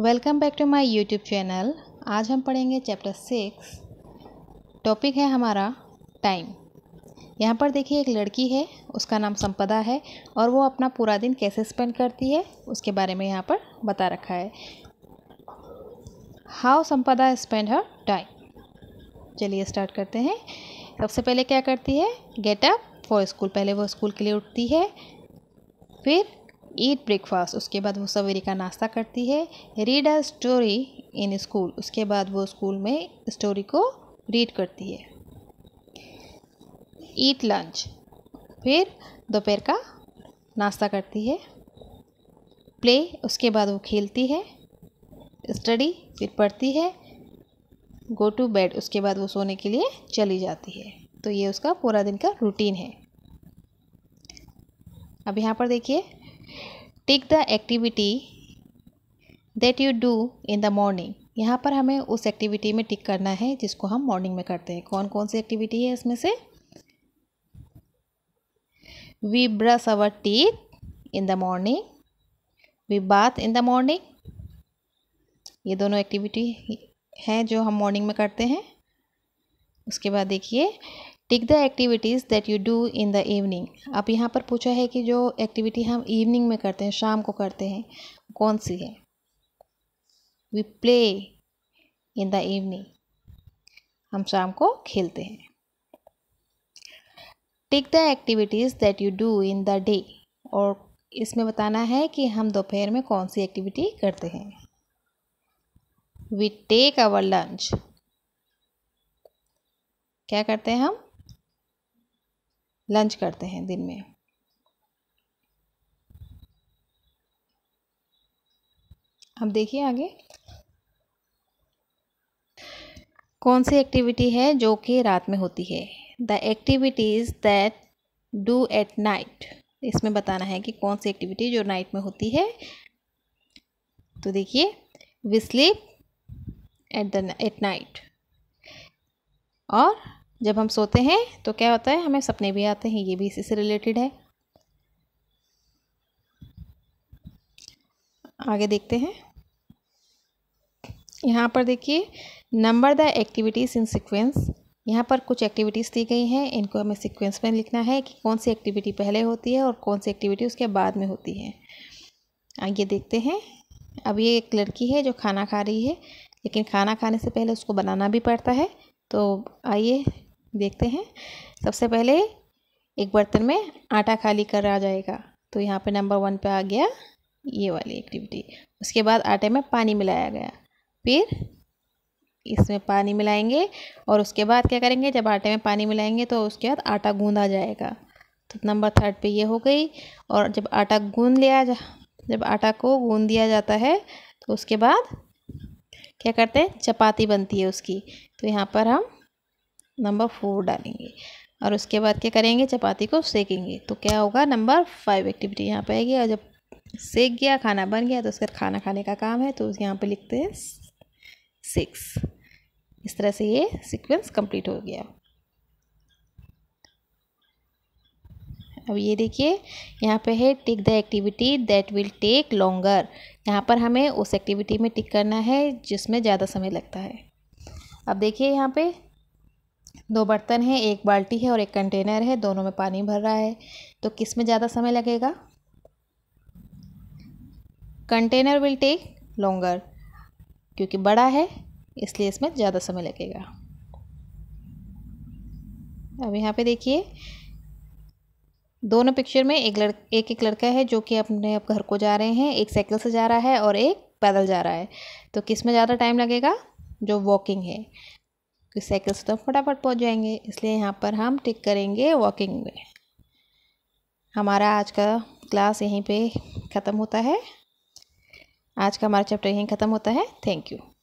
welcome back to my YouTube channel आज हम पढ़ेंगे चैप्टर सिक्स टॉपिक है हमारा टाइम यहाँ पर देखिए एक लड़की है उसका नाम संपदा है और वो अपना पूरा दिन कैसे स्पेंड करती है उसके बारे में यहाँ पर बता रखा है how Sampada spend her time चलिए स्टार्ट करते हैं सबसे पहले क्या करती है गेटअप फॉर स्कूल पहले वो स्कूल के लिए उठती है फिर ईट ब्रेकफास्ट उसके बाद वो सवेरे का नाश्ता करती है read a story in school उसके बाद वो स्कूल में स्टोरी को रीड करती है ईट लंच फिर दोपहर का नाश्ता करती है प्ले उसके बाद वो खेलती है स्टडी फिर पढ़ती है गो टू बेड उसके बाद वो सोने के लिए चली जाती है तो ये उसका पूरा दिन का रूटीन है अब यहाँ पर देखिए tick the activity that you do in the morning यहाँ पर हमें उस एक्टिविटी में टिक करना है जिसको हम मॉर्निंग में करते हैं कौन कौन सी एक्टिविटी है इसमें से we brush our teeth in the morning we bath in the morning ये दोनों एक्टिविटी हैं जो हम मॉर्निंग में करते हैं उसके बाद देखिए tick the activities that you do in the evening अब यहाँ पर पूछा है कि जो एक्टिविटी हम इवनिंग में करते हैं शाम को करते हैं कौन सी है we play in the evening हम शाम को खेलते हैं tick the activities that you do in the day और इसमें बताना है कि हम दोपहर में कौन सी एक्टिविटी करते हैं वी टेक आवर लंच क्या करते हैं हम लंच करते हैं दिन में अब देखिए आगे कौन सी एक्टिविटी है जो कि रात में होती है the activities that do at night इसमें बताना है कि कौन सी एक्टिविटी जो नाइट में होती है तो देखिए we sleep at the at night और जब हम सोते हैं तो क्या होता है हमें सपने भी आते हैं ये भी इसी से रिलेटेड है आगे देखते हैं यहाँ पर देखिए number the activities in sequence यहाँ पर कुछ एक्टिविटीज़ दी गई हैं इनको हमें सीक्वेंस में लिखना है कि कौन सी एक्टिविटी पहले होती है और कौन सी एक्टिविटी उसके बाद में होती है आइए देखते हैं अब ये एक लड़की है जो खाना खा रही है लेकिन खाना खाने से पहले उसको बनाना भी पड़ता है तो आइए देखते हैं सबसे पहले एक बर्तन में आटा खाली कर आ जाएगा तो यहाँ पे नंबर वन पे आ गया ये वाली एक्टिविटी उसके बाद आटे में पानी मिलाया गया फिर इसमें पानी मिलाएंगे और उसके बाद क्या करेंगे जब आटे में पानी मिलाएंगे तो उसके बाद आटा गूंदा जाएगा तो नंबर थर्ड पे ये हो गई और जब आटा गूंद लिया जा जब आटा को गूंद दिया जाता है तो उसके बाद क्या करते हैं चपाती बनती है उसकी तो यहाँ पर हम नंबर फोर डालेंगे और उसके बाद क्या करेंगे चपाती को सेकेंगे तो क्या होगा नंबर फाइव एक्टिविटी यहाँ पर आएगी और जब सेक गया खाना बन गया तो उसका खाना खाने का काम है तो यहाँ पर लिखते हैं सिक्स इस तरह से ये सिक्वेंस कंप्लीट हो गया अब ये देखिए यहाँ पे है tick the activity that will take longer यहाँ पर हमें उस एक्टिविटी में टिक करना है जिसमें ज़्यादा समय लगता है अब देखिए यहाँ पे दो बर्तन हैं एक बाल्टी है और एक कंटेनर है दोनों में पानी भर रहा है तो किस में ज़्यादा समय लगेगा कंटेनर विल टेक लॉन्गर क्योंकि बड़ा है इसलिए इसमें ज़्यादा समय लगेगा अब यहाँ पे देखिए दोनों पिक्चर में एक लड़ एक एक लड़का है जो कि अपने अब घर को जा रहे हैं एक साइकिल से जा रहा है और एक पैदल जा रहा है तो किस में ज़्यादा टाइम लगेगा जो वॉकिंग है साइकिल से तो फटाफट पहुंच जाएंगे इसलिए यहाँ पर हम टिक करेंगे वॉकिंग में हमारा आज का क्लास यहीं पे ख़त्म होता है आज का हमारा चैप्टर यहीं ख़त्म होता है थैंक यू